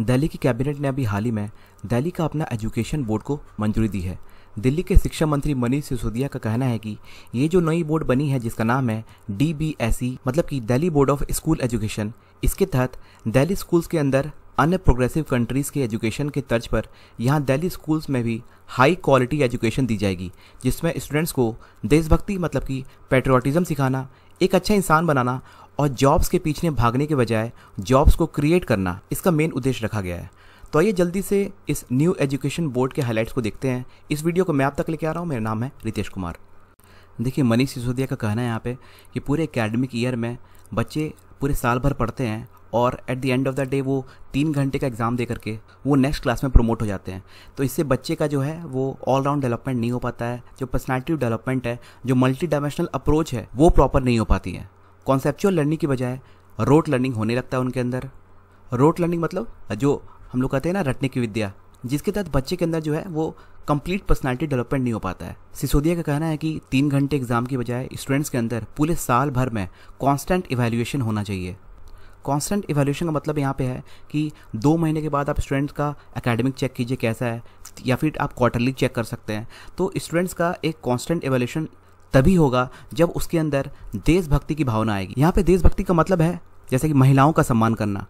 दिल्ली की कैबिनेट ने अभी हाल ही में दिल्ली का अपना एजुकेशन बोर्ड को मंजूरी दी है दिल्ली के शिक्षा मंत्री मनीष सिसोदिया का कहना है कि ये जो नई बोर्ड बनी है जिसका नाम है डी e, मतलब कि Delhi board of school education इसके तहत दिल्ली स्कूल्स के अंदर अन्य प्रोग्रेसिव कंट्रीज़ के एजुकेशन के तर्ज पर यहाँ दिल्ली स्कूल्स में भी हाई क्वालिटी एजुकेशन दी जाएगी जिसमें स्टूडेंट्स को देशभक्ति मतलब कि पेट्रोटिज़म सिखाना एक अच्छा इंसान बनाना और जॉब्स के पीछे भागने के बजाय जॉब्स को क्रिएट करना इसका मेन उद्देश्य रखा गया है तो आइए जल्दी से इस न्यू एजुकेशन बोर्ड के हाईलाइट्स को देखते हैं इस वीडियो को मैं आप तक लेके आ रहा हूँ मेरा नाम है रितेश कुमार देखिए मनीष सिसोदिया का कहना है यहाँ पे कि पूरे एकेडमिक ईयर में बच्चे पूरे साल भर पढ़ते हैं और at the end of the day वो तीन घंटे का एग्ज़ाम दे करके वो नेक्स्ट क्लास में प्रमोट हो जाते हैं तो इससे बच्चे का जो है वो ऑलराउंड डेवलपमेंट नहीं हो पाता है जो पर्सनैलिटी डेवलपमेंट है जो मल्टी डायमेंशनल अप्रोच है वो प्रॉपर नहीं हो पाती है कॉन्सेप्चुअल लर्निंग की बजाय रोट लर्निंग होने लगता है उनके अंदर रोट लर्निंग मतलब जो हम लोग कहते हैं ना रटने की विद्या जिसके तहत बच्चे के अंदर जो है वो कंप्लीट पर्सनालिटी डेवलपमेंट नहीं हो पाता है सिसोदिया का कहना है कि तीन घंटे एग्जाम की बजाय स्टूडेंट्स के अंदर पूरे साल भर में कांस्टेंट इवेल्यूएशन होना चाहिए कांस्टेंट इवेल्यूशन का मतलब यहाँ पे है कि दो महीने के बाद आप स्टूडेंट्स का एकेडमिक चेक कीजिए कैसा है या फिर आप क्वार्टरली चेक कर सकते हैं तो स्टूडेंट्स का एक कॉन्स्टेंट इवेल्यूशन तभी होगा जब उसके अंदर देशभक्ति की भावना आएगी यहाँ पे देशभक्ति का मतलब है जैसे कि महिलाओं का सम्मान करना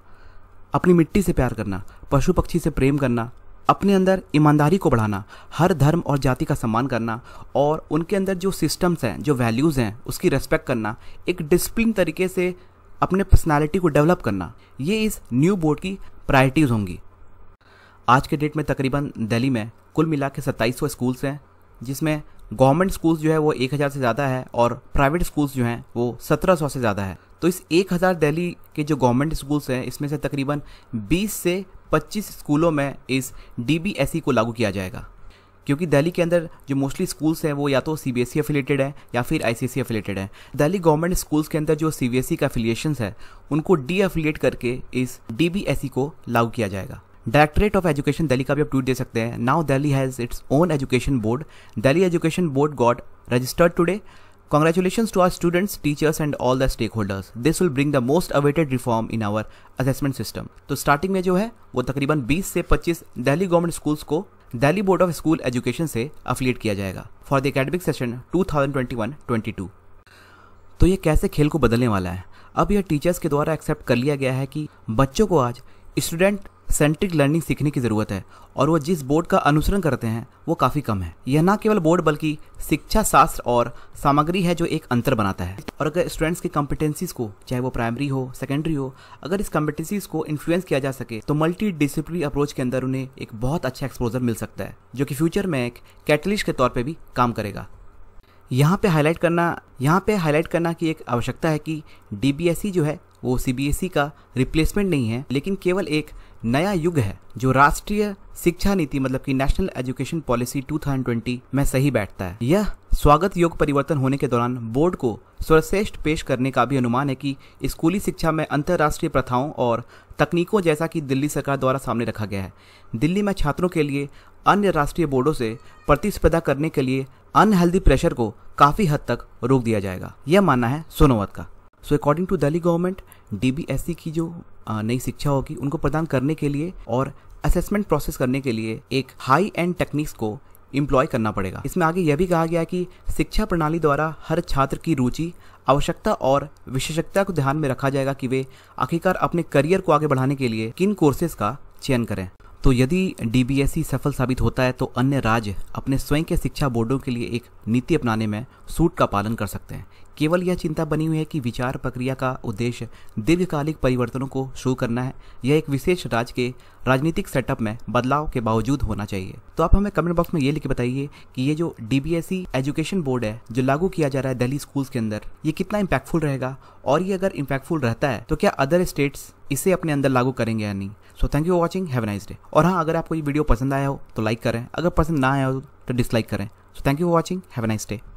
अपनी मिट्टी से प्यार करना पशु पक्षी से प्रेम करना अपने अंदर ईमानदारी को बढ़ाना हर धर्म और जाति का सम्मान करना और उनके अंदर जो सिस्टम्स हैं जो वैल्यूज़ हैं उसकी रेस्पेक्ट करना एक डिसिप्लिन तरीके से अपने पर्सनालिटी को डेवलप करना ये इस न्यू बोर्ड की प्रायरिटीज़ होंगी आज के डेट में तकरीबन दिल्ली में कुल मिला के सत्ताईस स्कूल्स हैं जिसमें गवर्नमेंट स्कूल्स जो है वो एक हज़ार से ज़्यादा है और प्राइवेट स्कूल्स जो हैं वो सत्रह सौ से ज़्यादा है तो इस एक हज़ार दिल्ली के जो गवर्नमेंट स्कूल्स हैं इसमें से तकरीबन बीस से पच्चीस स्कूलों में इस डी e को लागू किया जाएगा क्योंकि दिल्ली के अंदर जो मोस्टली स्कूल्स हैं वो या तो C B S E affiliated है या फिर आई सी एस अफिलेटेड है दिल्ली गवर्नमेंट स्कूल्स के अंदर जो सी बी एस ई का अफिलिएशन है उनको डी अफिलिएट करके इस डी बी एस को लागू किया जाएगा डायरेक्टरेट ऑफ एजुकेशन दिल्ली का भी आप ट्वीट दे सकते हैं now Delhi has its own education board Delhi education board got registered today congratulation to our students teachers and all the stakeholders this will bring the most awaited reform in our assessment system तो starting में जो है वो तकरीबन 20 से 25 Delhi government schools को Delhi board of school education से affiliate किया जाएगा फॉर द एकेडमिक सेशन 2021-22. तो ये कैसे खेल को बदलने वाला है अब यह टीचर्स के द्वारा एक्सेप्ट कर लिया गया है कि बच्चों को आज स्टूडेंट सेंट्रिक लर्निंग सीखने की ज़रूरत है और वो जिस बोर्ड का अनुसरण करते हैं वो काफ़ी कम है यह ना केवल बोर्ड बल्कि शिक्षा शास्त्र और सामग्री है जो एक अंतर बनाता है और अगर स्टूडेंट्स की कॉम्पिटेंसीज़ को चाहे वो प्राइमरी हो सेकेंडरी हो अगर इस कॉम्पिटेंसीज़ को इन्फ्लुएंस किया जा सके तो मल्टी डिसिप्लिन अप्रोच के अंदर उन्हें एक बहुत अच्छा एक्सपोजर मिल सकता है जो कि फ्यूचर में एक कैटलिस्ट के तौर पर भी काम करेगा यहाँ पे हाईलाइट करना यहाँ पे हाईलाइट करना की एक आवश्यकता है कि डी e जो है वो सीबीएसई e का रिप्लेसमेंट नहीं है लेकिन केवल एक नया युग है जो राष्ट्रीय शिक्षा नीति मतलब कि नेशनल एजुकेशन पॉलिसी 2020 में सही बैठता है यह स्वागत योग परिवर्तन होने के दौरान बोर्ड को सर्वश्रेष्ठ पेश करने का भी अनुमान है कि स्कूली शिक्षा में अंतर्राष्ट्रीय प्रथाओं और तकनीकों जैसा कि दिल्ली सरकार द्वारा सामने रखा गया है दिल्ली में छात्रों के लिए अन्य राष्ट्रीय बोर्डों से प्रतिस्पर्धा करने के लिए अनहेल्दी प्रेशर को काफ़ी हद तक रोक दिया जाएगा यह मानना है सोनोवत का so according to Delhi government DBSC की जो नई शिक्षा होगी उनको प्रदान करने के लिए और असेसमेंट प्रोसेस करने के लिए एक हाई एंड टेक्निक्स को इम्प्लॉय करना पड़ेगा इसमें आगे यह भी कहा गया कि शिक्षा प्रणाली द्वारा हर छात्र की रुचि आवश्यकता और विशेषज्ञता को ध्यान में रखा जाएगा कि वे आखिरकार अपने करियर को आगे बढ़ाने के लिए किन कोर्सेज का चयन करें तो यदि डीबीएसई सफल साबित होता है तो अन्य राज्य अपने स्वयं के शिक्षा बोर्डों के लिए एक नीति अपनाने में सूट का पालन कर सकते हैं केवल यह चिंता बनी हुई है कि विचार प्रक्रिया का उद्देश्य दीर्घकालिक परिवर्तनों को शुरू करना है यह एक विशेष राज्य के राजनीतिक सेटअप में बदलाव के बावजूद होना चाहिए तो आप हमें कमेंट बॉक्स में ये लिख के बताइए कि ये जो डी एजुकेशन बोर्ड है जो लागू किया जा रहा है दिल्ली स्कूल्स के अंदर ये कितना इम्पैक्टफुल रहेगा और ये अगर इम्पैक्टफुल रहता है तो क्या अदर स्टेट्स इसे अपने अंदर लागू करेंगे या नहीं so thank you watching have nice day और हाँ अगर आपको ये वीडियो पसंद आया हो तो लाइक करें अगर पसंद ना आया हो तो डिसलाइक करें so thank you for watching have nice day